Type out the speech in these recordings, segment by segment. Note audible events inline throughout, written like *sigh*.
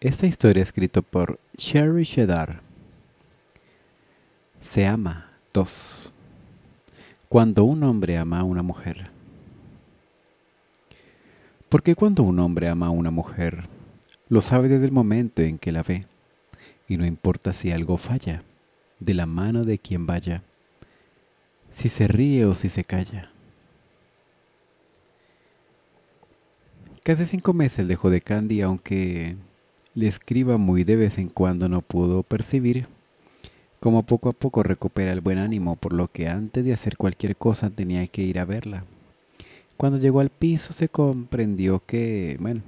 Esta historia escrita por Sherry Shedar. Se ama dos Cuando un hombre ama a una mujer. Porque cuando un hombre ama a una mujer, lo sabe desde el momento en que la ve, y no importa si algo falla, de la mano de quien vaya, si se ríe o si se calla Casi cinco meses dejó de Candy, aunque le escriba muy de vez en cuando, no pudo percibir cómo poco a poco recupera el buen ánimo, por lo que antes de hacer cualquier cosa tenía que ir a verla. Cuando llegó al piso se comprendió que, bueno,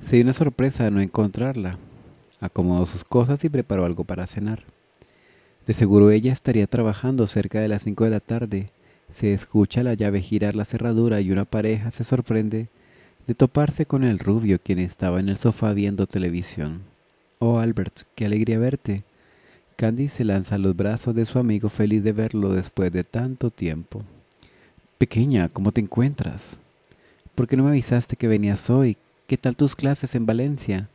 se dio una sorpresa no encontrarla. Acomodó sus cosas y preparó algo para cenar. De seguro ella estaría trabajando cerca de las cinco de la tarde. Se escucha la llave girar la cerradura y una pareja se sorprende de toparse con el rubio quien estaba en el sofá viendo televisión. Oh Albert, qué alegría verte. Candy se lanza a los brazos de su amigo feliz de verlo después de tanto tiempo. Pequeña, ¿cómo te encuentras? ¿Por qué no me avisaste que venías hoy? ¿Qué tal tus clases en Valencia?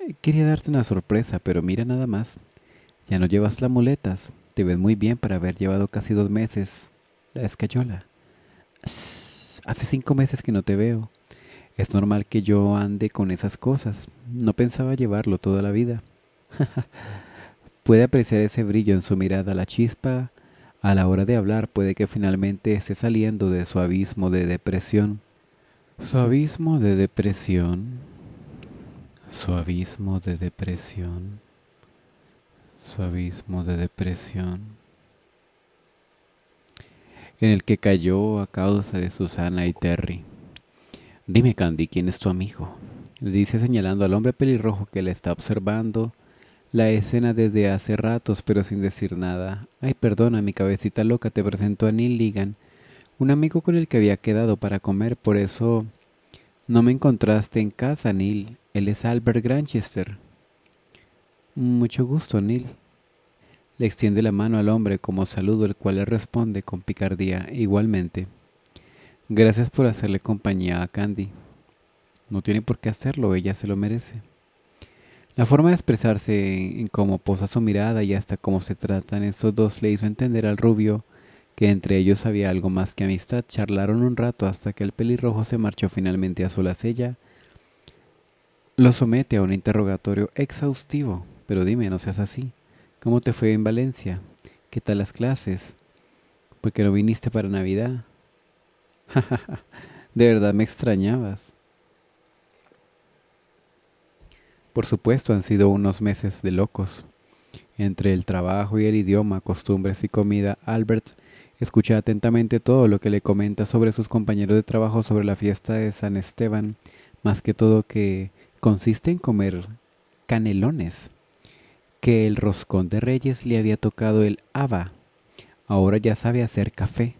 Eh, quería darte una sorpresa, pero mira nada más. Ya no llevas las muletas. Te ves muy bien para haber llevado casi dos meses la escayola. Hace cinco meses que no te veo. Es normal que yo ande con esas cosas. No pensaba llevarlo toda la vida. *laughs* puede apreciar ese brillo en su mirada, la chispa. A la hora de hablar puede que finalmente esté saliendo de su abismo de depresión. Su abismo de depresión. Su abismo de depresión. Su abismo de depresión. En el que cayó a causa de Susana y Terry. Dime, Candy, ¿quién es tu amigo? Dice señalando al hombre pelirrojo que le está observando la escena desde hace ratos, pero sin decir nada. Ay, perdona, mi cabecita loca, te presento a Neil Ligan, un amigo con el que había quedado para comer, por eso no me encontraste en casa, Neil. Él es Albert Granchester. Mucho gusto, Neil. Le extiende la mano al hombre como saludo, el cual le responde con picardía igualmente. Gracias por hacerle compañía a Candy. No tiene por qué hacerlo, ella se lo merece. La forma de expresarse en cómo posa su mirada y hasta cómo se tratan esos dos le hizo entender al rubio que entre ellos había algo más que amistad. Charlaron un rato hasta que el pelirrojo se marchó finalmente a sella. Lo somete a un interrogatorio exhaustivo. Pero dime, no seas así. ¿Cómo te fue en Valencia? ¿Qué tal las clases? ¿Por qué no viniste para Navidad? *laughs* de verdad me extrañabas. Por supuesto han sido unos meses de locos. Entre el trabajo y el idioma, costumbres y comida, Albert escucha atentamente todo lo que le comenta sobre sus compañeros de trabajo sobre la fiesta de San Esteban, más que todo que consiste en comer canelones, que el roscón de reyes le había tocado el haba, ahora ya sabe hacer café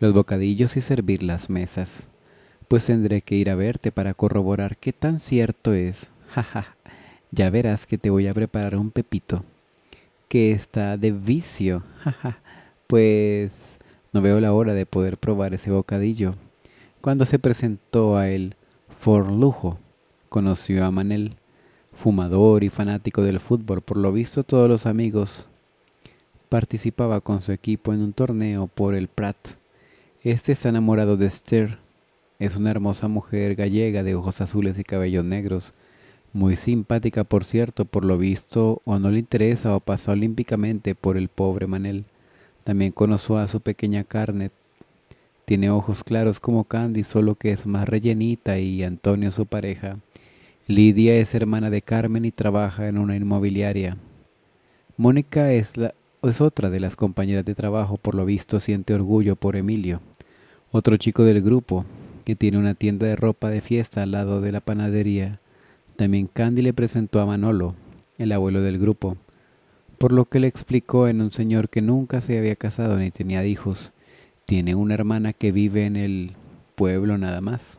los bocadillos y servir las mesas, pues tendré que ir a verte para corroborar qué tan cierto es. *laughs* Ja, ja. ya verás que te voy a preparar un pepito, que está de vicio. *laughs* Ja, ja. pues no veo la hora de poder probar ese bocadillo. Cuando se presentó a él Forlujo, conoció a Manel, fumador y fanático del fútbol, por lo visto todos los amigos. Participaba con su equipo en un torneo por el Prat este está enamorado de Esther. Es una hermosa mujer gallega de ojos azules y cabellos negros. Muy simpática, por cierto, por lo visto, o no le interesa o pasa olímpicamente por el pobre Manel. También conoció a su pequeña Carnet, Tiene ojos claros como Candy, solo que es más rellenita y Antonio su pareja. Lidia es hermana de Carmen y trabaja en una inmobiliaria. Mónica es, la, es otra de las compañeras de trabajo, por lo visto siente orgullo por Emilio. Otro chico del grupo, que tiene una tienda de ropa de fiesta al lado de la panadería, también Candy le presentó a Manolo, el abuelo del grupo, por lo que le explicó en un señor que nunca se había casado ni tenía hijos. Tiene una hermana que vive en el pueblo nada más.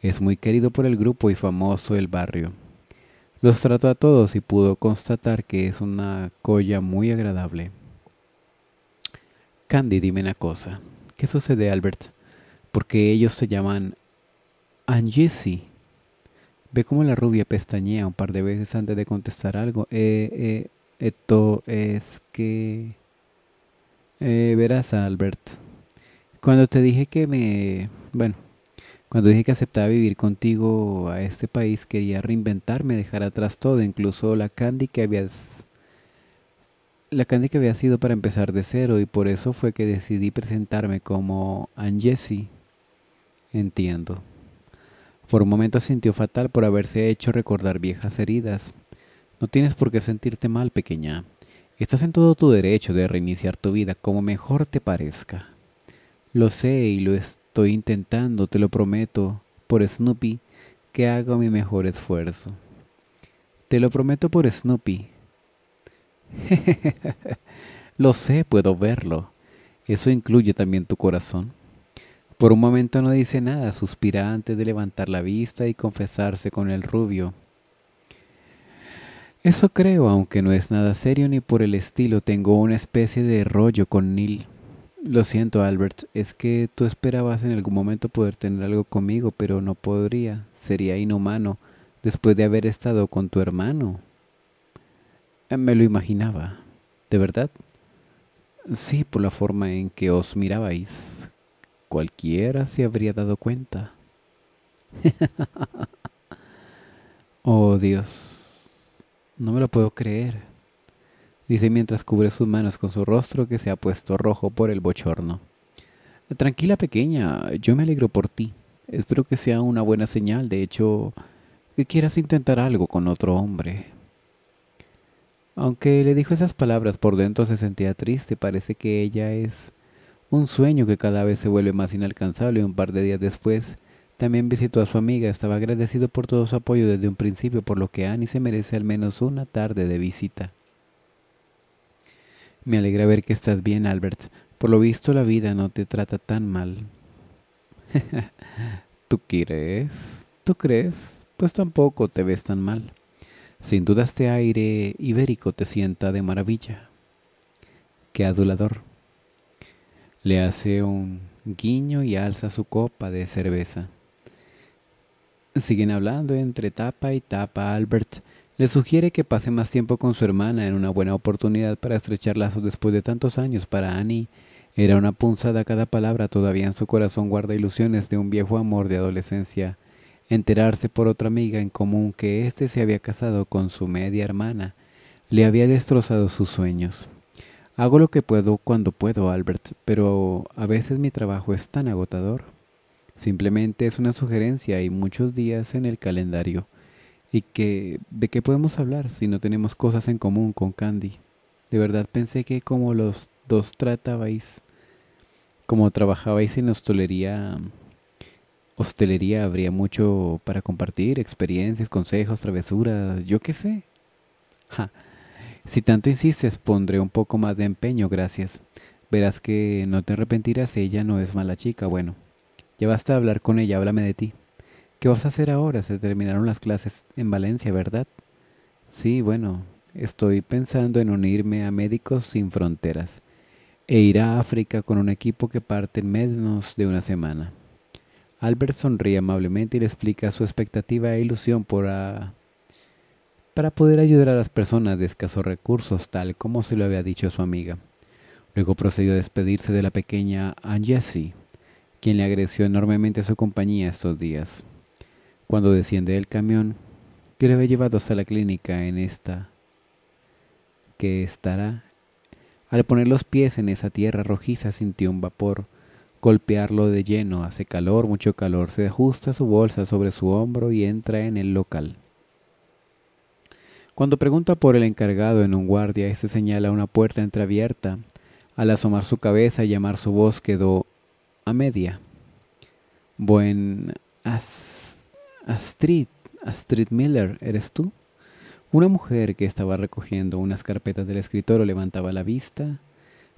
Es muy querido por el grupo y famoso el barrio. Los trató a todos y pudo constatar que es una colla muy agradable. Candy, dime una cosa. ¿Qué sucede, Albert? Porque ellos se llaman Angesi. Ve cómo la rubia pestañea un par de veces antes de contestar algo. Eh, eh, esto es que... Eh, verás, Albert. Cuando te dije que me... Bueno, cuando dije que aceptaba vivir contigo a este país, quería reinventarme, dejar atrás todo, incluso la candy que habías la que había sido para empezar de cero y por eso fue que decidí presentarme como Angie. Entiendo. Por un momento sintió fatal por haberse hecho recordar viejas heridas. No tienes por qué sentirte mal, pequeña. Estás en todo tu derecho de reiniciar tu vida como mejor te parezca. Lo sé y lo estoy intentando, te lo prometo, por Snoopy, que hago mi mejor esfuerzo. Te lo prometo por Snoopy, *laughs* Lo sé, puedo verlo. Eso incluye también tu corazón. Por un momento no dice nada, suspira antes de levantar la vista y confesarse con el rubio. Eso creo, aunque no es nada serio ni por el estilo, tengo una especie de rollo con Neil. Lo siento, Albert, es que tú esperabas en algún momento poder tener algo conmigo, pero no podría. Sería inhumano después de haber estado con tu hermano. Eh, me lo imaginaba. ¿De verdad? Sí, por la forma en que os mirabais. Cualquiera se habría dado cuenta. *laughs* oh Dios, no me lo puedo creer. Dice mientras cubre sus manos con su rostro que se ha puesto rojo por el bochorno. Tranquila pequeña, yo me alegro por ti. Espero que sea una buena señal, de hecho, que quieras intentar algo con otro hombre. Aunque le dijo esas palabras, por dentro se sentía triste. Parece que ella es un sueño que cada vez se vuelve más inalcanzable. Un par de días después, también visitó a su amiga. Estaba agradecido por todo su apoyo desde un principio, por lo que Annie se merece al menos una tarde de visita. Me alegra ver que estás bien, Albert. Por lo visto la vida no te trata tan mal. *laughs* ¿Tú quieres? ¿Tú crees? Pues tampoco te ves tan mal. Sin duda este aire ibérico te sienta de maravilla. Qué adulador. Le hace un guiño y alza su copa de cerveza. Siguen hablando entre tapa y tapa. Albert le sugiere que pase más tiempo con su hermana en una buena oportunidad para estrechar lazos después de tantos años. Para Annie era una punzada cada palabra. Todavía en su corazón guarda ilusiones de un viejo amor de adolescencia enterarse por otra amiga en común que éste se había casado con su media hermana, le había destrozado sus sueños. Hago lo que puedo cuando puedo, Albert, pero a veces mi trabajo es tan agotador. Simplemente es una sugerencia y muchos días en el calendario. ¿Y que, de qué podemos hablar si no tenemos cosas en común con Candy? De verdad pensé que como los dos tratabais, como trabajabais en hostelería hostelería habría mucho para compartir, experiencias, consejos, travesuras, yo qué sé. Si tanto insistes, pondré un poco más de empeño, gracias. Verás que no te arrepentirás, ella no es mala chica, bueno. Ya basta de hablar con ella, háblame de ti. ¿Qué vas a hacer ahora? Se terminaron las clases en Valencia, ¿verdad? Sí, bueno, estoy pensando en unirme a Médicos Sin Fronteras e ir a África con un equipo que parte en menos de una semana. Albert sonríe amablemente y le explica su expectativa e ilusión por ah, para poder ayudar a las personas de escasos recursos, tal como se lo había dicho a su amiga. Luego procedió a despedirse de la pequeña a Jessie, quien le agradeció enormemente su compañía estos días. Cuando desciende del camión, que lo había llevado hasta la clínica en esta, que estará, al poner los pies en esa tierra rojiza sintió un vapor golpearlo de lleno. Hace calor, mucho calor. Se ajusta su bolsa sobre su hombro y entra en el local. Cuando pregunta por el encargado en un guardia, este señala una puerta entreabierta. Al asomar su cabeza y llamar su voz quedó a media. Buen Astrid, Astrid Miller, ¿eres tú? Una mujer que estaba recogiendo unas carpetas del escritorio levantaba la vista.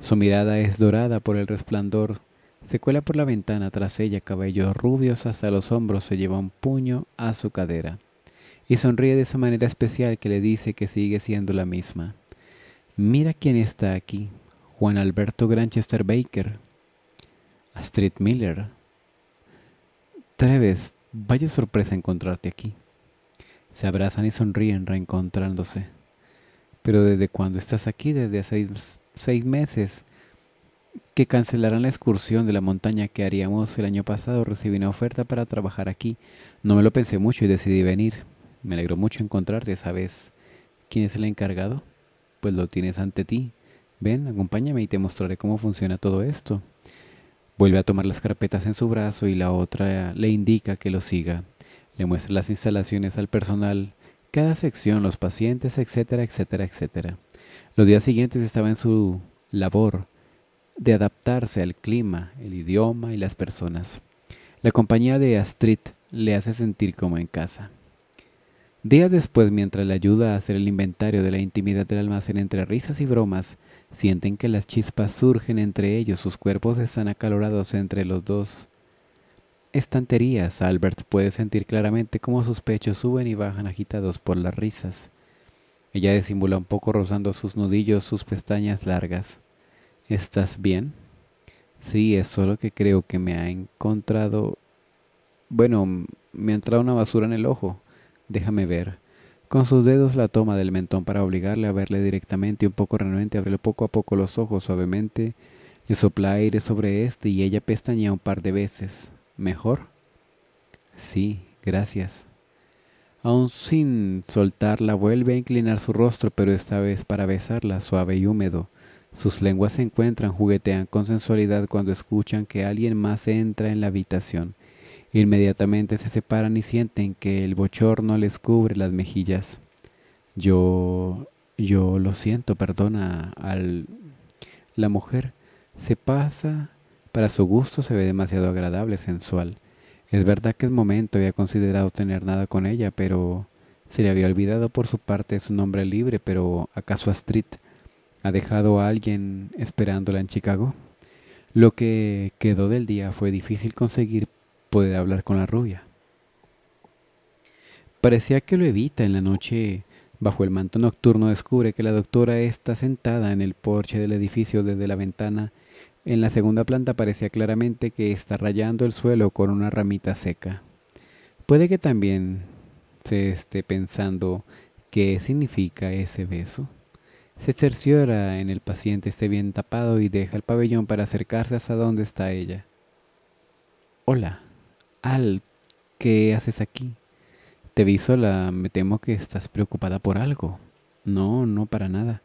Su mirada es dorada por el resplandor se cuela por la ventana tras ella, cabellos rubios hasta los hombros, se lleva un puño a su cadera y sonríe de esa manera especial que le dice que sigue siendo la misma. Mira quién está aquí, Juan Alberto Granchester Baker, Astrid Miller. Treves, vaya sorpresa encontrarte aquí. Se abrazan y sonríen reencontrándose. Pero desde cuándo estás aquí, desde hace seis meses, que cancelaran la excursión de la montaña que haríamos el año pasado, recibí una oferta para trabajar aquí. No me lo pensé mucho y decidí venir. Me alegró mucho encontrarte sabes. ¿Quién es el encargado? Pues lo tienes ante ti. Ven, acompáñame y te mostraré cómo funciona todo esto. Vuelve a tomar las carpetas en su brazo y la otra le indica que lo siga. Le muestra las instalaciones al personal, cada sección, los pacientes, etcétera, etcétera, etcétera. Los días siguientes estaba en su labor de adaptarse al clima, el idioma y las personas. La compañía de Astrid le hace sentir como en casa. Días después, mientras le ayuda a hacer el inventario de la intimidad del almacén entre risas y bromas, sienten que las chispas surgen entre ellos, sus cuerpos están acalorados entre los dos. Estanterías, Albert puede sentir claramente cómo sus pechos suben y bajan agitados por las risas. Ella disimula un poco rozando sus nudillos, sus pestañas largas. ¿Estás bien? Sí, es solo que creo que me ha encontrado... Bueno, me ha entrado una basura en el ojo. Déjame ver. Con sus dedos la toma del mentón para obligarle a verle directamente y un poco renuente abre poco a poco los ojos suavemente. Le sopla aire sobre este y ella pestaña un par de veces. ¿Mejor? Sí, gracias. Aún sin soltarla vuelve a inclinar su rostro, pero esta vez para besarla suave y húmedo. Sus lenguas se encuentran, juguetean con sensualidad cuando escuchan que alguien más entra en la habitación. Inmediatamente se separan y sienten que el bochorno les cubre las mejillas. Yo... yo lo siento, perdona al... La mujer se pasa... Para su gusto se ve demasiado agradable, sensual. Es verdad que en momento había considerado tener nada con ella, pero se le había olvidado por su parte su nombre libre, pero ¿acaso Astrid ha dejado a alguien esperándola en Chicago. Lo que quedó del día fue difícil conseguir poder hablar con la rubia. Parecía que lo evita en la noche. Bajo el manto nocturno descubre que la doctora está sentada en el porche del edificio desde la ventana. En la segunda planta parecía claramente que está rayando el suelo con una ramita seca. Puede que también se esté pensando qué significa ese beso. Se cerciora en el paciente esté bien tapado y deja el pabellón para acercarse hasta donde está ella. Hola, Al, ¿qué haces aquí? Te vi sola, me temo que estás preocupada por algo. No, no para nada.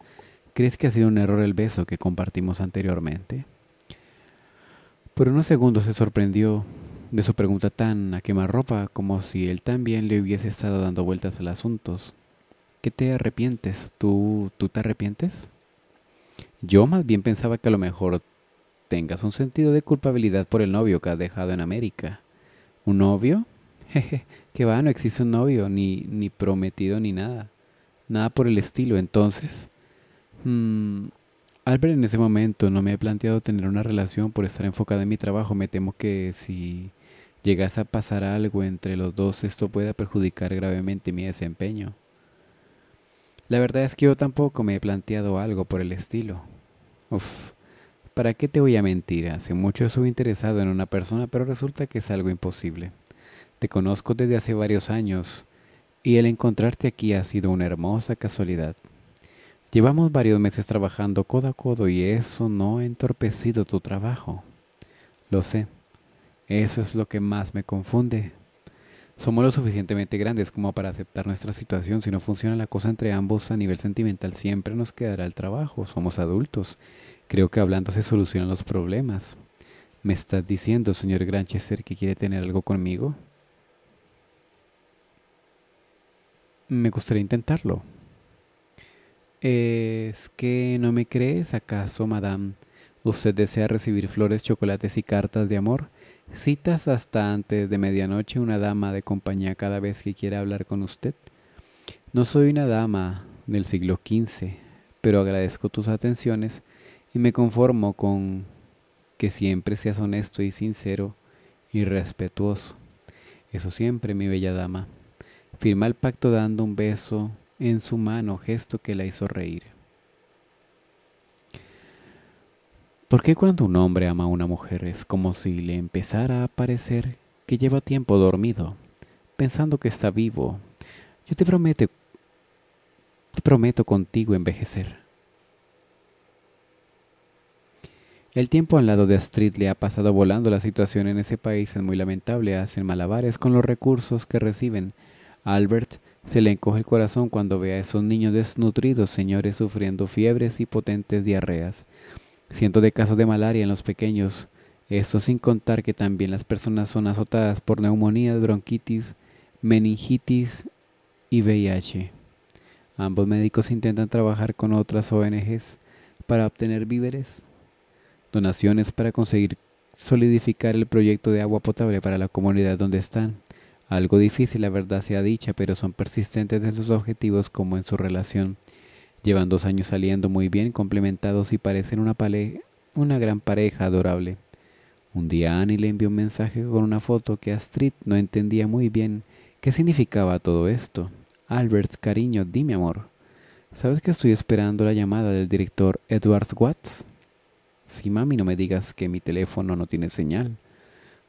¿Crees que ha sido un error el beso que compartimos anteriormente? Por unos segundos se sorprendió de su pregunta tan a quemarropa como si él también le hubiese estado dando vueltas al asunto qué te arrepientes? ¿Tú, ¿Tú te arrepientes? Yo más bien pensaba que a lo mejor tengas un sentido de culpabilidad por el novio que has dejado en América. ¿Un novio? *laughs* Jeje, que va, no existe un novio, ni, ni prometido, ni nada. Nada por el estilo, entonces. Mm, Albert en ese momento no me he planteado tener una relación por estar enfocada en mi trabajo. Me temo que si llegase a pasar algo entre los dos, esto pueda perjudicar gravemente mi desempeño. La verdad es que yo tampoco me he planteado algo por el estilo. Uf, ¿para qué te voy a mentir? Hace mucho estuve interesado en una persona, pero resulta que es algo imposible. Te conozco desde hace varios años y el encontrarte aquí ha sido una hermosa casualidad. Llevamos varios meses trabajando codo a codo y eso no ha entorpecido tu trabajo. Lo sé, eso es lo que más me confunde. Somos lo suficientemente grandes como para aceptar nuestra situación. Si no funciona la cosa entre ambos a nivel sentimental, siempre nos quedará el trabajo. Somos adultos. Creo que hablando se solucionan los problemas. ¿Me estás diciendo, señor Granchester, que quiere tener algo conmigo? Me gustaría intentarlo. ¿Es que no me crees, acaso, madame? ¿Usted desea recibir flores, chocolates y cartas de amor? Citas hasta antes de medianoche una dama de compañía cada vez que quiera hablar con usted. No soy una dama del siglo XV, pero agradezco tus atenciones y me conformo con que siempre seas honesto y sincero y respetuoso. Eso siempre, mi bella dama. Firma el pacto dando un beso en su mano, gesto que la hizo reír. ¿Por qué cuando un hombre ama a una mujer es como si le empezara a parecer que lleva tiempo dormido, pensando que está vivo? Yo te prometo, te prometo contigo envejecer. El tiempo al lado de Astrid le ha pasado volando. La situación en ese país es muy lamentable. Hacen malabares con los recursos que reciben. Albert se le encoge el corazón cuando ve a esos niños desnutridos, señores, sufriendo fiebres y potentes diarreas cientos de casos de malaria en los pequeños, esto sin contar que también las personas son azotadas por neumonías, bronquitis, meningitis y VIH. Ambos médicos intentan trabajar con otras ONGs para obtener víveres, donaciones para conseguir solidificar el proyecto de agua potable para la comunidad donde están. Algo difícil, la verdad sea dicha, pero son persistentes en sus objetivos como en su relación Llevan dos años saliendo muy bien, complementados y parecen una, una gran pareja adorable. Un día Annie le envió un mensaje con una foto que Astrid no entendía muy bien qué significaba todo esto. Albert, cariño, dime amor. ¿Sabes que estoy esperando la llamada del director Edward Watts? sí, mami, no me digas que mi teléfono no tiene señal.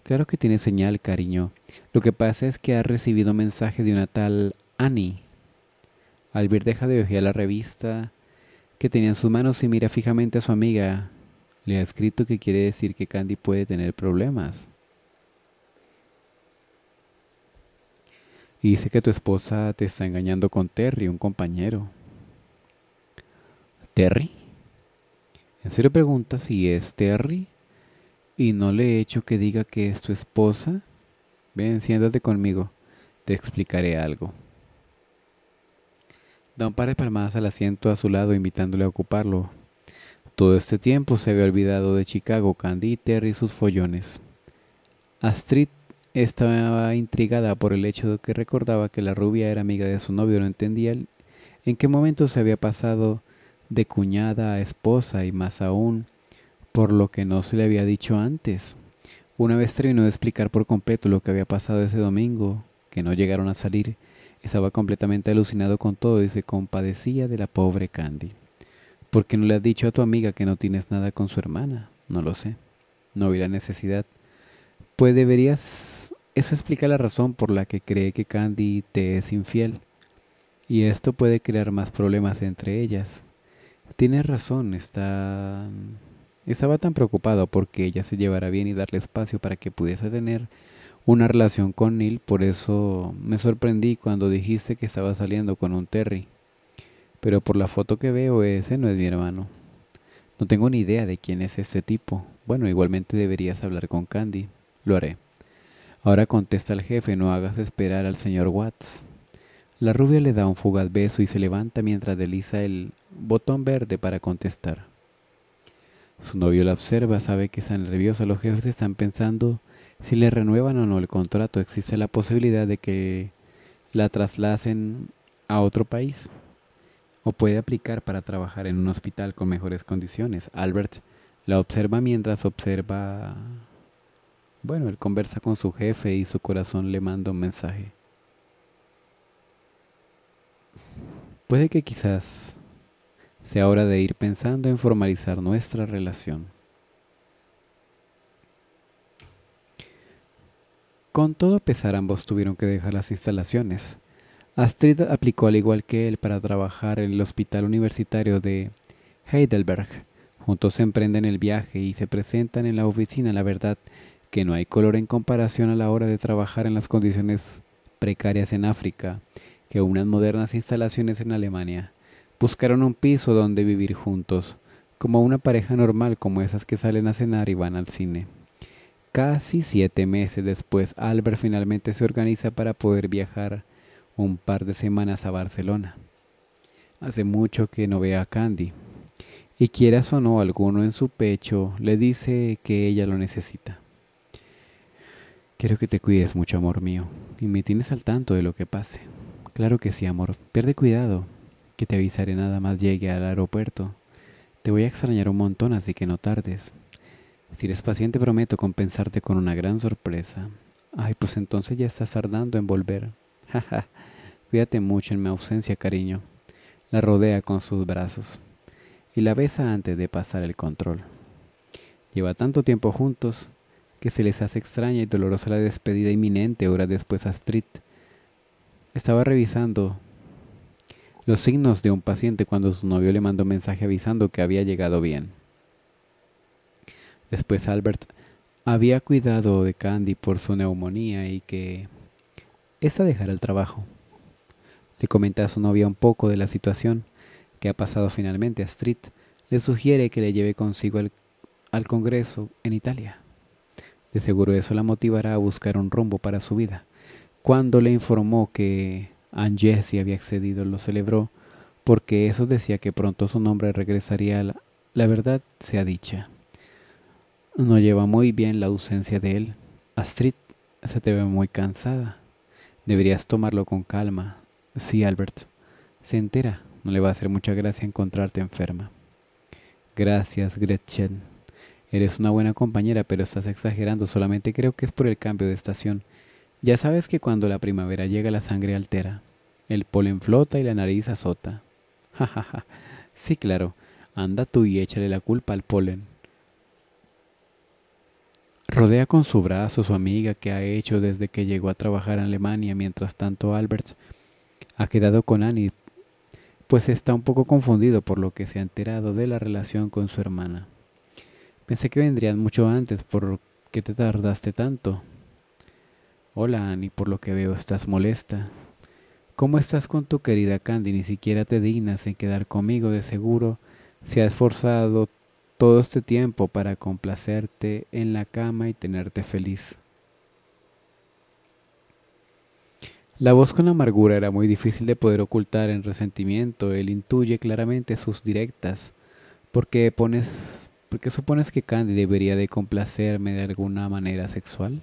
Claro que tiene señal, cariño. Lo que pasa es que ha recibido mensaje de una tal Annie Albert deja de hojear la revista que tenía en sus manos y mira fijamente a su amiga. Le ha escrito que quiere decir que Candy puede tener problemas. Y dice que tu esposa te está engañando con Terry, un compañero. ¿Terry? ¿En serio pregunta si es Terry? ¿Y no le he hecho que diga que es tu esposa? Ven, siéntate conmigo. Te explicaré algo. Da un par de palmadas al asiento a su lado invitándole a ocuparlo. Todo este tiempo se había olvidado de Chicago, Candy, Terry y sus follones. Astrid estaba intrigada por el hecho de que recordaba que la rubia era amiga de su novio, no entendía en qué momento se había pasado de cuñada a esposa y más aún por lo que no se le había dicho antes. Una vez terminó de explicar por completo lo que había pasado ese domingo, que no llegaron a salir, estaba completamente alucinado con todo y se compadecía de la pobre Candy. ¿Por qué no le has dicho a tu amiga que no tienes nada con su hermana? No lo sé. No vi la necesidad. Pues deberías... Eso explica la razón por la que cree que Candy te es infiel. Y esto puede crear más problemas entre ellas. Tienes razón, está... Estaba tan preocupado porque ella se llevara bien y darle espacio para que pudiese tener una relación con Neil, por eso me sorprendí cuando dijiste que estaba saliendo con un Terry. Pero por la foto que veo, ese no es mi hermano. No tengo ni idea de quién es ese tipo. Bueno, igualmente deberías hablar con Candy. Lo haré. Ahora contesta al jefe, no hagas esperar al señor Watts. La rubia le da un fugaz beso y se levanta mientras desliza el botón verde para contestar. Su novio la observa, sabe que está nerviosa, los jefes están pensando si le renuevan o no el contrato, existe la posibilidad de que la traslacen a otro país o puede aplicar para trabajar en un hospital con mejores condiciones. Albert la observa mientras observa... Bueno, él conversa con su jefe y su corazón le manda un mensaje. Puede que quizás sea hora de ir pensando en formalizar nuestra relación. Con todo pesar ambos tuvieron que dejar las instalaciones. Astrid aplicó al igual que él para trabajar en el hospital universitario de Heidelberg. Juntos emprenden el viaje y se presentan en la oficina, la verdad que no hay color en comparación a la hora de trabajar en las condiciones precarias en África que unas modernas instalaciones en Alemania. Buscaron un piso donde vivir juntos, como una pareja normal como esas que salen a cenar y van al cine. Casi siete meses después, Albert finalmente se organiza para poder viajar un par de semanas a Barcelona. Hace mucho que no ve a Candy, y quieras o no alguno en su pecho, le dice que ella lo necesita. Quiero que te cuides mucho, amor mío, y me tienes al tanto de lo que pase. Claro que sí, amor, pierde cuidado, que te avisaré nada más llegue al aeropuerto. Te voy a extrañar un montón, así que no tardes. Si eres paciente, prometo compensarte con una gran sorpresa. Ay, pues entonces ya estás tardando en volver. Jaja. *laughs* Cuídate mucho en mi ausencia, cariño. La rodea con sus brazos y la besa antes de pasar el control. Lleva tanto tiempo juntos que se les hace extraña y dolorosa la despedida inminente horas después a Street. Estaba revisando los signos de un paciente cuando su novio le mandó un mensaje avisando que había llegado bien. Después Albert había cuidado de Candy por su neumonía y que esta dejará el trabajo. Le comenta a su novia un poco de la situación que ha pasado finalmente a Street. Le sugiere que le lleve consigo al, Congreso en Italia. De seguro eso la motivará a buscar un rumbo para su vida. Cuando le informó que Anne Jessie había accedido, lo celebró porque eso decía que pronto su nombre regresaría a la verdad sea dicha. No lleva muy bien la ausencia de él. Astrid, se te ve muy cansada. Deberías tomarlo con calma. Sí, Albert. Se entera. No le va a hacer mucha gracia encontrarte enferma. Gracias, Gretchen. Eres una buena compañera, pero estás exagerando. Solamente creo que es por el cambio de estación. Ya sabes que cuando la primavera llega la sangre altera. El polen flota y la nariz azota. Ja, ja, ja. Sí, claro. Anda tú y échale la culpa al polen. Rodea con su brazo su amiga que ha hecho desde que llegó a trabajar en Alemania. Mientras tanto, Albert ha quedado con Annie, pues está un poco confundido por lo que se ha enterado de la relación con su hermana. Pensé que vendrían mucho antes, ¿por qué te tardaste tanto? Hola Annie, por lo que veo estás molesta. ¿Cómo estás con tu querida Candy? Ni siquiera te dignas en quedar conmigo, de seguro se ha esforzado todo este tiempo para complacerte en la cama y tenerte feliz. La voz con amargura era muy difícil de poder ocultar en resentimiento. Él intuye claramente sus directas. porque pones, porque supones que Candy debería de complacerme de alguna manera sexual?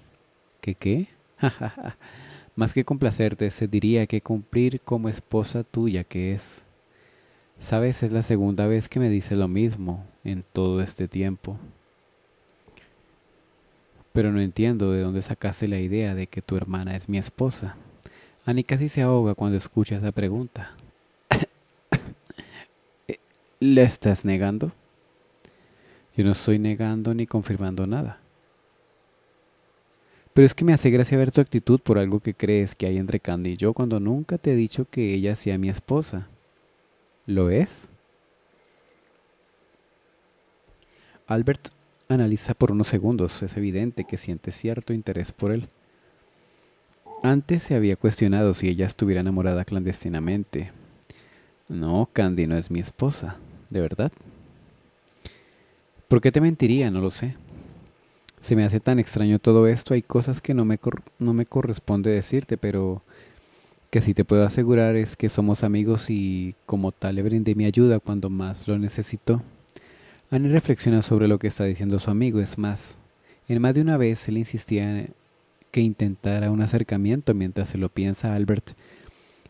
¿Qué qué? *laughs* Más que complacerte, se diría que cumplir como esposa tuya que es. Sabes, es la segunda vez que me dice lo mismo en todo este tiempo. Pero no entiendo de dónde sacaste la idea de que tu hermana es mi esposa. Ani casi se ahoga cuando escucha esa pregunta. *coughs* Eh, ¿La estás negando? Yo no estoy negando ni confirmando nada. Pero es que me hace gracia ver tu actitud por algo que crees que hay entre Candy y yo cuando nunca te he dicho que ella sea mi esposa. ¿Lo es? Albert analiza por unos segundos. Es evidente que siente cierto interés por él. Antes se había cuestionado si ella estuviera enamorada clandestinamente. No, Candy no es mi esposa, de verdad. ¿Por qué te mentiría? No lo sé. Se me hace tan extraño todo esto, hay cosas que no me, no me corresponde decirte, pero que sí te puedo asegurar es que somos amigos y como tal le brindé mi ayuda cuando más lo necesito Annie reflexiona sobre lo que está diciendo su amigo, es más, en más de una vez él insistía que intentara un acercamiento mientras se lo piensa Albert.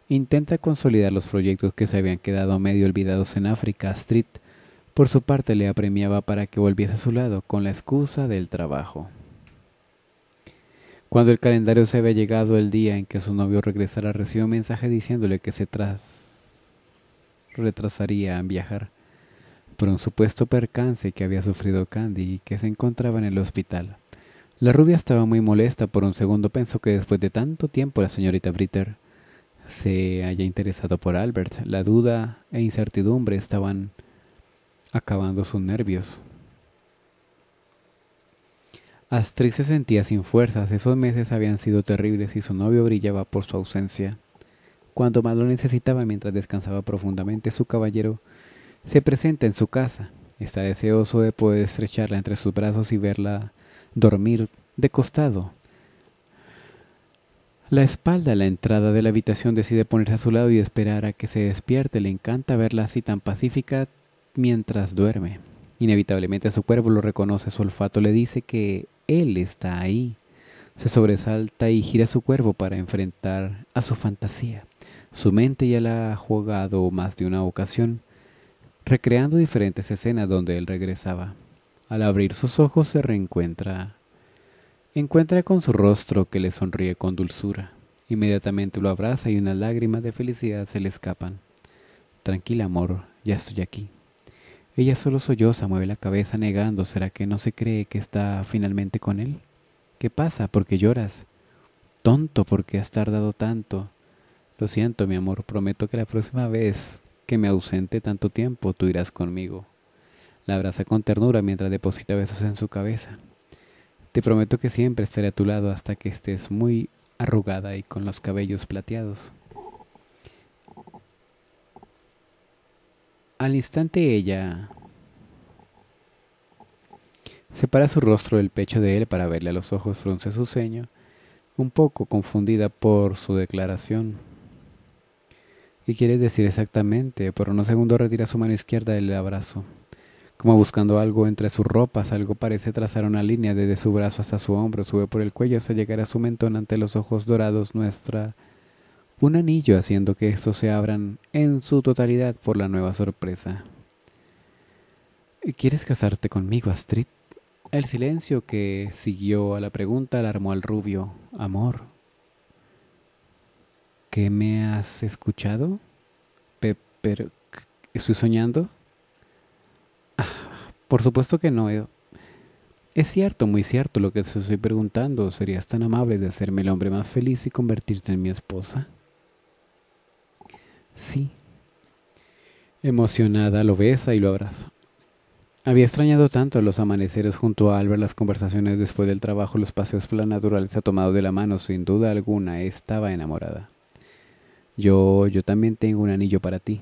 Intenta consolidar los proyectos que se habían quedado medio olvidados en África. Street, por su parte, le apremiaba para que volviese a su lado con la excusa del trabajo. Cuando el calendario se había llegado el día en que su novio regresara, recibió un mensaje diciéndole que se retrasaría en viajar por un supuesto percance que había sufrido Candy y que se encontraba en el hospital. La rubia estaba muy molesta, por un segundo pensó que después de tanto tiempo la señorita Britter se haya interesado por Albert. La duda e incertidumbre estaban acabando sus nervios. Astrid se sentía sin fuerzas, esos meses habían sido terribles y su novio brillaba por su ausencia. Cuando más lo necesitaba mientras descansaba profundamente, su caballero se presenta en su casa. Está deseoso de poder estrecharla entre sus brazos y verla dormir de costado. La espalda a la entrada de la habitación decide ponerse a su lado y esperar a que se despierte. Le encanta verla así tan pacífica mientras duerme. Inevitablemente su cuerpo lo reconoce, su olfato le dice que él está ahí. Se sobresalta y gira su cuerpo para enfrentar a su fantasía. Su mente ya la ha jugado más de una ocasión, recreando diferentes escenas donde él regresaba. Al abrir sus ojos se reencuentra. Encuentra con su rostro que le sonríe con dulzura. Inmediatamente lo abraza y una lágrima de felicidad se le escapan. Tranquila, amor, ya estoy aquí. Ella solo solloza, mueve la cabeza negando. ¿Será que no se cree que está finalmente con él? ¿Qué pasa? ¿Por qué lloras? Tonto, ¿por qué has tardado tanto? Lo siento, mi amor, prometo que la próxima vez que me ausente tanto tiempo, tú irás conmigo. La abraza con ternura mientras deposita besos en su cabeza. Te prometo que siempre estaré a tu lado hasta que estés muy arrugada y con los cabellos plateados. Al instante ella separa su rostro del pecho de él para verle a los ojos, frunce su ceño, un poco confundida por su declaración. ¿Qué quiere decir exactamente? Por unos segundos retira su mano izquierda del abrazo, como buscando algo entre sus ropas, algo parece trazar una línea desde su brazo hasta su hombro, sube por el cuello hasta llegar a su mentón ante los ojos dorados nuestra un anillo haciendo que estos se abran en su totalidad por la nueva sorpresa. ¿Quieres casarte conmigo, Astrid? El silencio que siguió a la pregunta alarmó al rubio. Amor. ¿Qué me has escuchado? estoy soñando? Ah, por supuesto que no. Es cierto, muy cierto lo que te estoy preguntando. ¿Serías tan amable de hacerme el hombre más feliz y convertirte en mi esposa? Sí. Emocionada lo besa y lo abraza. Había extrañado tanto los amaneceres junto a Albert, las conversaciones después del trabajo, los paseos por la naturaleza tomado de la mano, sin duda alguna estaba enamorada. Yo, yo también tengo un anillo para ti.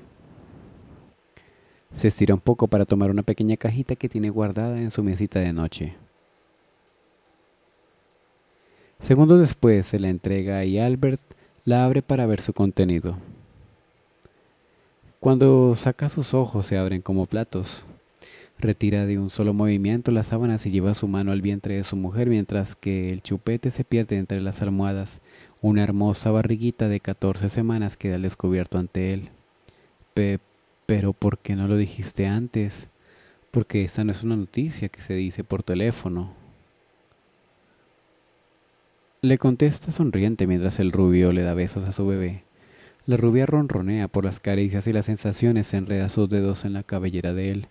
Se estira un poco para tomar una pequeña cajita que tiene guardada en su mesita de noche. Segundos después se la entrega y Albert la abre para ver su contenido. Cuando saca sus ojos se abren como platos. Retira de un solo movimiento las sábanas y lleva su mano al vientre de su mujer mientras que el chupete se pierde entre las almohadas. Una hermosa barriguita de 14 semanas queda al descubierto ante él. pero ¿por qué no lo dijiste antes? Porque esta no es una noticia que se dice por teléfono. Le contesta sonriente mientras el rubio le da besos a su bebé. La rubia ronronea por las caricias y las sensaciones, enreda sus dedos en la cabellera de él.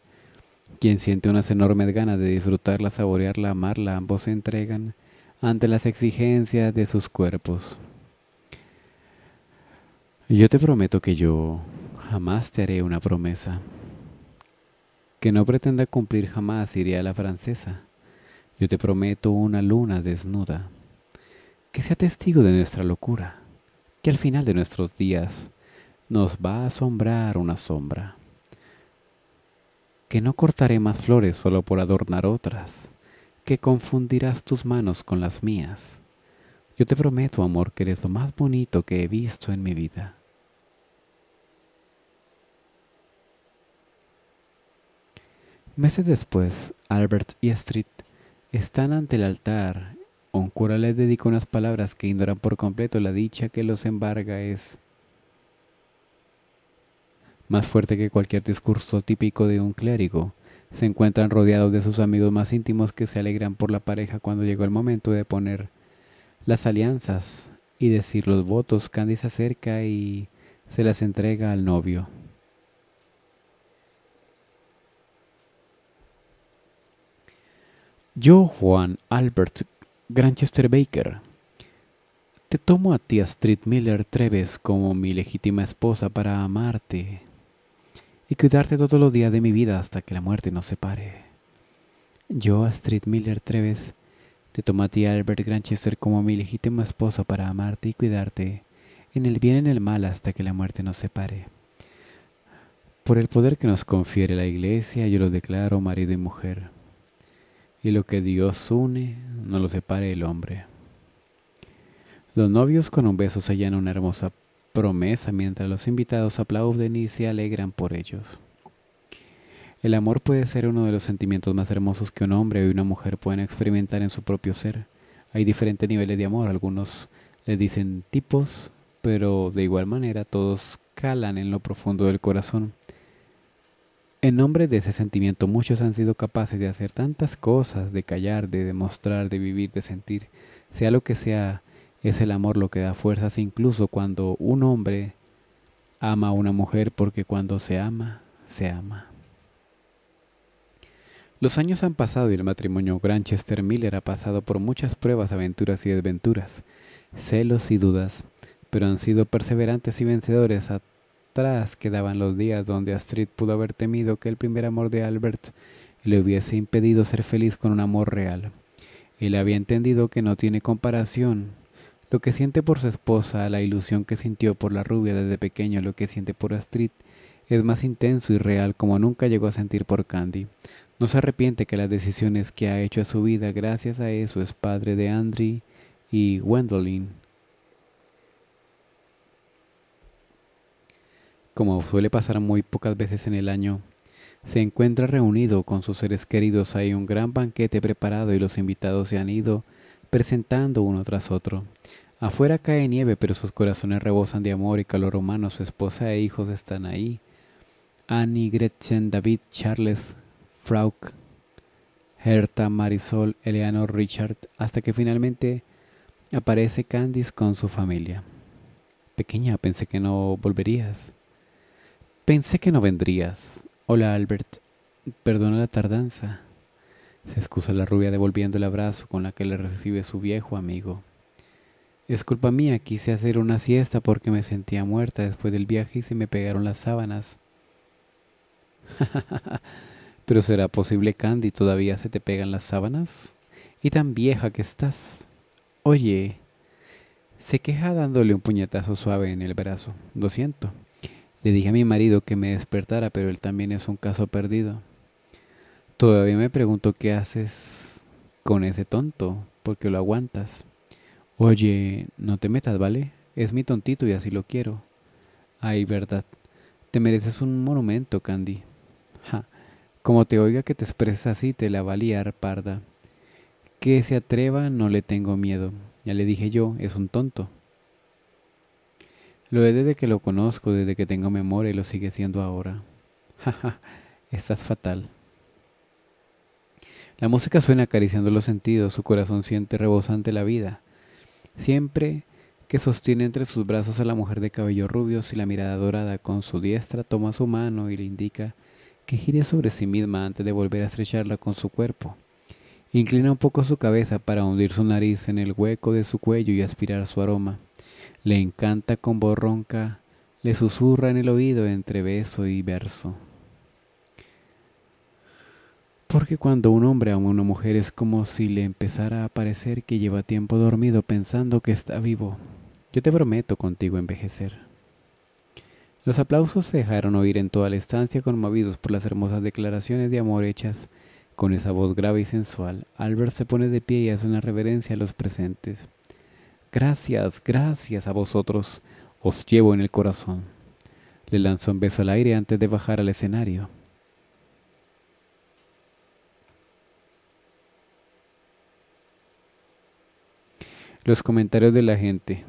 Quien siente unas enormes ganas de disfrutarla, saborearla, amarla, ambos se entregan ante las exigencias de sus cuerpos. Yo te prometo que yo jamás te haré una promesa. Que no pretenda cumplir jamás, iría a la francesa. Yo te prometo una luna desnuda. Que sea testigo de nuestra locura que al final de nuestros días nos va a asombrar una sombra, que no cortaré más flores solo por adornar otras, que confundirás tus manos con las mías. Yo te prometo, amor, que eres lo más bonito que he visto en mi vida. Meses después, Albert y Street están ante el altar un cura les dedica unas palabras que ignoran por completo la dicha que los embarga es más fuerte que cualquier discurso típico de un clérigo. Se encuentran rodeados de sus amigos más íntimos que se alegran por la pareja cuando llegó el momento de poner las alianzas y decir los votos. Candy se acerca y se las entrega al novio. Yo Juan Albert Granchester Baker. Te tomo a ti, Astrid Miller Treves, como mi legítima esposa para amarte y cuidarte todos los días de mi vida hasta que la muerte nos separe. Yo, Astrid Miller Treves, te tomo a ti, Albert Granchester, como mi legítima esposa para amarte y cuidarte en el bien y en el mal hasta que la muerte nos separe. Por el poder que nos confiere la Iglesia, yo lo declaro marido y mujer y lo que Dios une no lo separe el hombre. Los novios con un beso sellan una hermosa promesa mientras los invitados aplauden y se alegran por ellos. El amor puede ser uno de los sentimientos más hermosos que un hombre y una mujer pueden experimentar en su propio ser. Hay diferentes niveles de amor, algunos les dicen tipos, pero de igual manera todos calan en lo profundo del corazón. En nombre de ese sentimiento muchos han sido capaces de hacer tantas cosas, de callar, de demostrar, de vivir, de sentir. Sea lo que sea, es el amor lo que da fuerzas incluso cuando un hombre ama a una mujer porque cuando se ama, se ama. Los años han pasado y el matrimonio Granchester Miller ha pasado por muchas pruebas, aventuras y desventuras, celos y dudas, pero han sido perseverantes y vencedores a atrás quedaban los días donde Astrid pudo haber temido que el primer amor de Albert le hubiese impedido ser feliz con un amor real. Él había entendido que no tiene comparación lo que siente por su esposa, la ilusión que sintió por la rubia desde pequeño, lo que siente por Astrid, es más intenso y real como nunca llegó a sentir por Candy. No se arrepiente que las decisiones que ha hecho a su vida gracias a eso es padre de Andri y Gwendolyn. como suele pasar muy pocas veces en el año, se encuentra reunido con sus seres queridos. Hay un gran banquete preparado y los invitados se han ido presentando uno tras otro. Afuera cae nieve, pero sus corazones rebosan de amor y calor humano. Su esposa e hijos están ahí. Annie, Gretchen, David, Charles, Frauk, Herta, Marisol, Eleanor, Richard, hasta que finalmente aparece Candice con su familia. Pequeña, pensé que no volverías. Pensé que no vendrías. Hola, Albert. Perdona la tardanza. Se excusa la rubia devolviendo el abrazo con la que le recibe su viejo amigo. Es culpa mía, quise hacer una siesta porque me sentía muerta después del viaje y se me pegaron las sábanas. *laughs* Pero será posible, Candy, todavía se te pegan las sábanas? Y tan vieja que estás. Oye, se queja dándole un puñetazo suave en el brazo. Lo siento. Le dije a mi marido que me despertara, pero él también es un caso perdido. Todavía me pregunto qué haces con ese tonto, porque lo aguantas. Oye, no te metas, ¿vale? Es mi tontito y así lo quiero. Ay, verdad. Te mereces un monumento, Candy. Ja, como te oiga que te expresas así, te la va a liar, parda. Que se atreva, no le tengo miedo. Ya le dije yo, es un tonto. Lo he desde que lo conozco, desde que tengo memoria y lo sigue siendo ahora. Jaja, *laughs* estás fatal. La música suena acariciando los sentidos, su corazón siente rebosante la vida. Siempre que sostiene entre sus brazos a la mujer de cabello rubio, y la mirada dorada con su diestra toma su mano y le indica que gire sobre sí misma antes de volver a estrecharla con su cuerpo. Inclina un poco su cabeza para hundir su nariz en el hueco de su cuello y aspirar su aroma le encanta con voz ronca, le susurra en el oído entre beso y verso. Porque cuando un hombre ama a una mujer es como si le empezara a parecer que lleva tiempo dormido pensando que está vivo. Yo te prometo contigo envejecer. Los aplausos se dejaron oír en toda la estancia conmovidos por las hermosas declaraciones de amor hechas con esa voz grave y sensual. Albert se pone de pie y hace una reverencia a los presentes. Gracias, gracias a vosotros, os llevo en el corazón. Le lanzó un beso al aire antes de bajar al escenario. Los comentarios de la gente.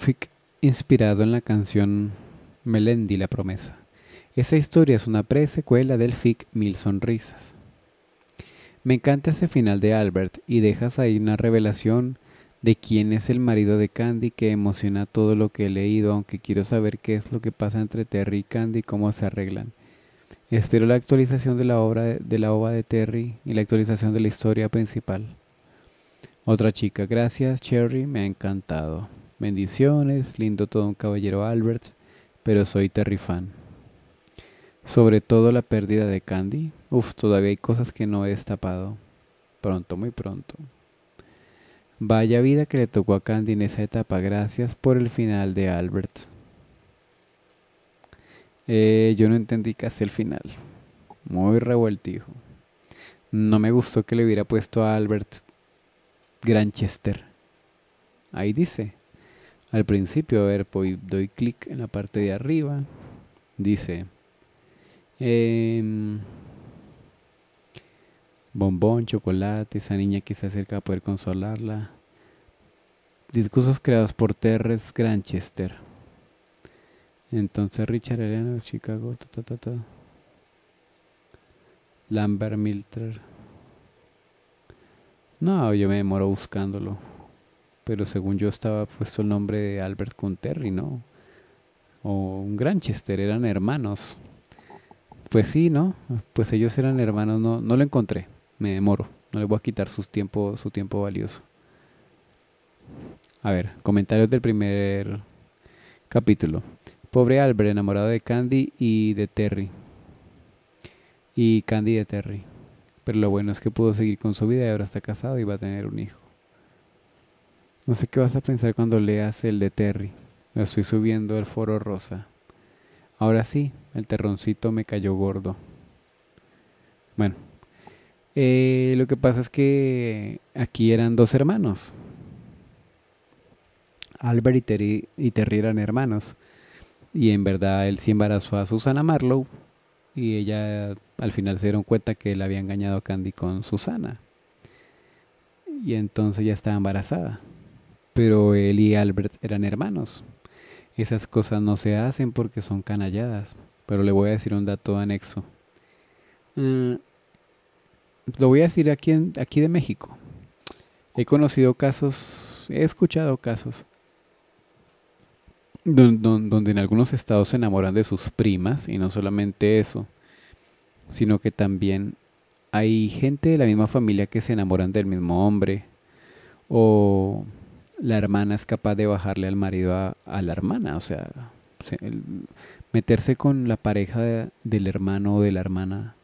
Fic inspirado en la canción Melendi la promesa. Esa historia es una pre-secuela del fic Mil Sonrisas. Me encanta ese final de Albert y dejas ahí una revelación de quién es el marido de Candy que emociona todo lo que he leído, aunque quiero saber qué es lo que pasa entre Terry y Candy y cómo se arreglan. Espero la actualización de la obra de, la obra de Terry y la actualización de la historia principal. Otra chica, gracias Cherry, me ha encantado. Bendiciones, lindo todo un caballero Albert, pero soy Terry fan. Sobre todo la pérdida de Candy. Uf, todavía hay cosas que no he destapado. Pronto, muy pronto. Vaya vida que le tocó a Candy en esa etapa. Gracias por el final de Albert. Eh, yo no entendí casi el final. Muy revueltijo. No me gustó que le hubiera puesto a Albert Granchester. Ahí dice. Al principio, a ver, doy clic en la parte de arriba. Dice, Em, bombón, chocolate, esa niña que se acerca a poder consolarla. Discursos creados por Terres Granchester. Entonces Richard de Chicago, Lambert Milter. No, yo me demoro buscándolo. Pero según yo estaba puesto el nombre de Albert con ¿no? O un Granchester, eran hermanos pues sí, ¿no? Pues ellos eran hermanos, no, no lo encontré, me demoro, no les voy a quitar su tiempo, su tiempo valioso. A ver, comentarios del primer capítulo. Pobre Albert, enamorado de Candy y de Terry. Y Candy de Terry. Pero lo bueno es que pudo seguir con su vida y ahora está casado y va a tener un hijo. No sé qué vas a pensar cuando leas el de Terry. Lo estoy subiendo al foro rosa. Ahora sí, el terroncito me cayó gordo. Bueno, eh, lo que pasa es que aquí eran dos hermanos. Albert y Terry, eran hermanos. Y en verdad él sí embarazó a Susana Marlowe. Y ella al final se dieron cuenta que él había engañado a Candy con Susana. Y entonces ya estaba embarazada. Pero él y Albert eran hermanos. Esas cosas no se hacen porque son canalladas. Pero le voy a decir un dato anexo. Mm, lo voy a decir aquí, en, aquí de México. He conocido casos, he escuchado casos donde, donde en algunos estados se enamoran de sus primas y no solamente eso, sino que también hay gente de la misma familia que se enamoran del mismo hombre o la hermana es capaz de bajarle al marido a, la hermana, o sea, meterse con la pareja del hermano o de la hermana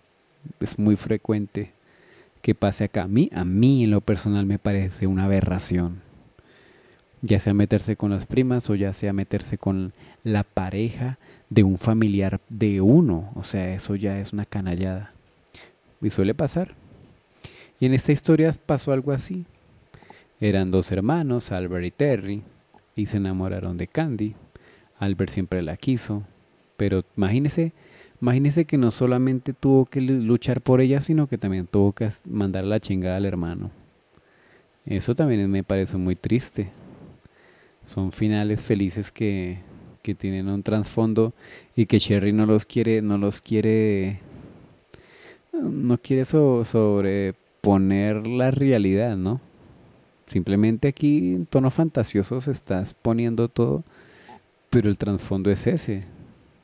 es muy frecuente que pase acá. A mí, a mí en lo personal me parece una aberración. Ya sea meterse con las primas o ya sea meterse con la pareja de un familiar de uno. O sea, eso ya es una canallada. Y suele pasar. Y en esta historia pasó algo así. Eran dos hermanos, Albert y Terry, y se enamoraron de Candy. Albert siempre la quiso, pero imagínese, imagínese que no solamente tuvo que luchar por ella, sino que también tuvo que mandar la chingada al hermano. Eso también me parece muy triste. Son finales felices que, que tienen un trasfondo y que Cherry no los quiere, no los quiere, no quiere sobreponer la realidad, ¿no? Simplemente aquí en tono fantasioso se estás poniendo todo, pero el trasfondo es ese.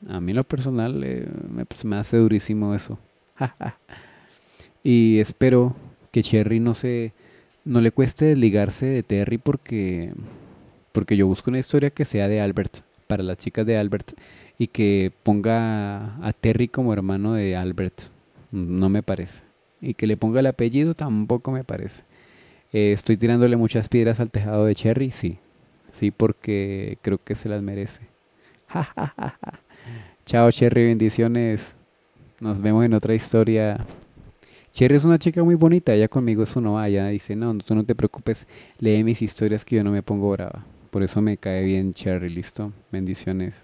A mí lo personal eh, pues, me, hace durísimo eso. *laughs* y espero que Cherry no se no le cueste desligarse de Terry porque porque yo busco una historia que sea de Albert para las chicas de Albert y que ponga a Terry como hermano de Albert. No me parece. Y que le ponga el apellido tampoco me parece. Eh, ¿Estoy tirándole muchas piedras al tejado de Cherry? Sí. Sí, porque creo que se las merece. *laughs* Chao Cherry, bendiciones. Nos vemos en otra historia. Cherry es una chica muy bonita, ella conmigo eso no va, dice, no, tú no te preocupes, lee mis historias que yo no me pongo brava. Por eso me cae bien Cherry, listo. Bendiciones.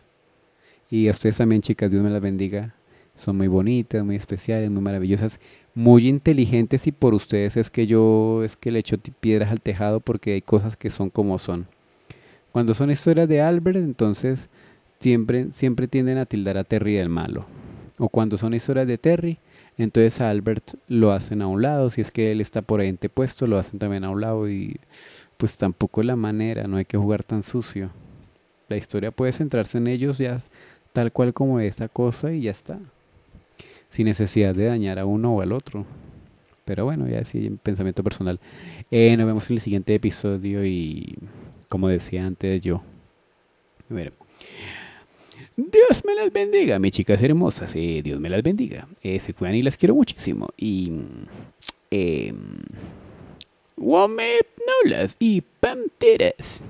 Y a ustedes también, chicas, Dios me las bendiga. Son muy bonitas, muy especiales, muy maravillosas muy inteligentes y por ustedes es que yo es que le echo piedras al tejado porque hay cosas que son como son. Cuando son historias de Albert, entonces siempre, siempre tienden a tildar a Terry del malo. O cuando son historias de Terry, entonces a Albert lo hacen a un lado. Si es que él está por ahí puesto lo hacen también a un lado. Y pues tampoco es la manera, no hay que jugar tan sucio. La historia puede centrarse en ellos ya tal cual como esta cosa y ya está sin necesidad de dañar a uno o al otro. Pero bueno, ya es un pensamiento personal. Eh, nos vemos en el siguiente episodio y como decía antes yo. Dios me las bendiga, mis chicas hermosas. Eh, Dios me las bendiga. Eh, se cuidan y las quiero muchísimo. Y... Eh, Womet Nolas y Panteras.